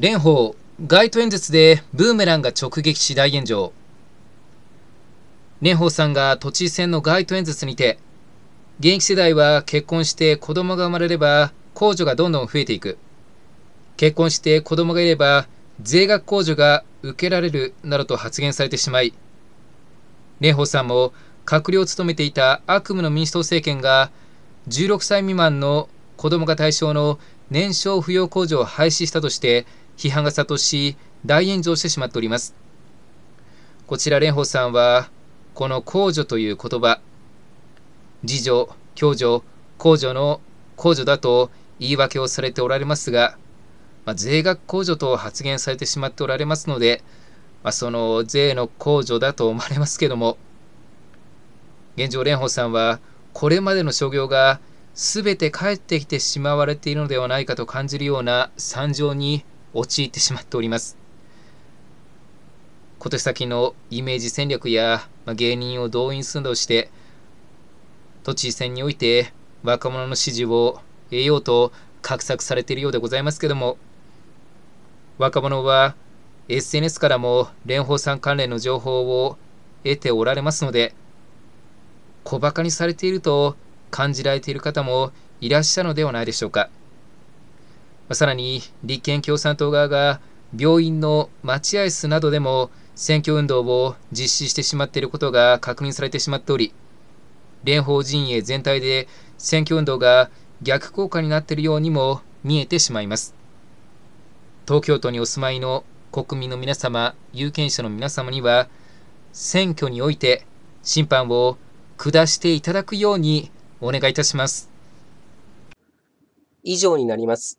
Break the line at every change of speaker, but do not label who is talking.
蓮舫街頭演説でブーメランが直撃し大炎上蓮舫さんが都知事選の街頭演説にて現役世代は結婚して子供が生まれれば控除がどんどん増えていく結婚して子供がいれば税額控除が受けられるなどと発言されてしまい蓮舫さんも閣僚を務めていた悪夢の民主党政権が16歳未満の子供が対象の年少扶養控除を廃止したとして批判が殺到し、大炎上してしまっております。こちら蓮舫さんは、この公除という言葉、自助、共助、公助の公除だと言い訳をされておられますが、まあ、税額控除と発言されてしまっておられますので、まあ、その税の控除だと思われますけども、現状、蓮舫さんは、これまでの所業が全て返ってきてしまわれているのではないかと感じるような惨状に陥ってしまっております。小手先のイメージ戦略や、まあ、芸人を動員するなどして、都知事選において若者の支持を得ようと画策されているようでございますけども、若者は SNS からも蓮舫さん関連の情報を得ておられますので、小馬鹿にされていると感じられている方もいらっしゃるのではないでしょうか。さらに立憲共産党側が病院の待合室などでも選挙運動を実施してしまっていることが確認されてしまっており、蓮舫陣営全体で選挙運動が逆効果になっているようにも見えてしまいます。東京都にお住まいの国民の皆様、有権者の皆様には、選挙において審判を下していただくようにお願いいたします。以上になります。